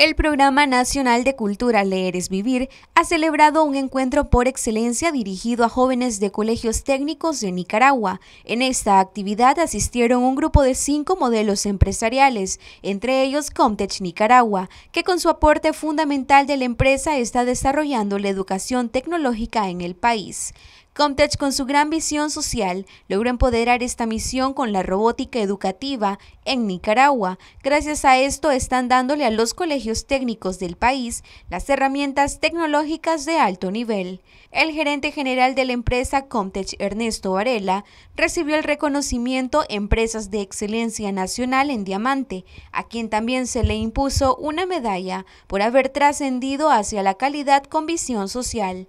El Programa Nacional de Cultura Leer es Vivir ha celebrado un encuentro por excelencia dirigido a jóvenes de colegios técnicos de Nicaragua. En esta actividad asistieron un grupo de cinco modelos empresariales, entre ellos Comtech Nicaragua, que con su aporte fundamental de la empresa está desarrollando la educación tecnológica en el país. Comtech, con su gran visión social, logró empoderar esta misión con la robótica educativa en Nicaragua. Gracias a esto están dándole a los colegios técnicos del país las herramientas tecnológicas de alto nivel. El gerente general de la empresa Comtech, Ernesto Varela, recibió el reconocimiento Empresas de Excelencia Nacional en Diamante, a quien también se le impuso una medalla por haber trascendido hacia la calidad con visión social.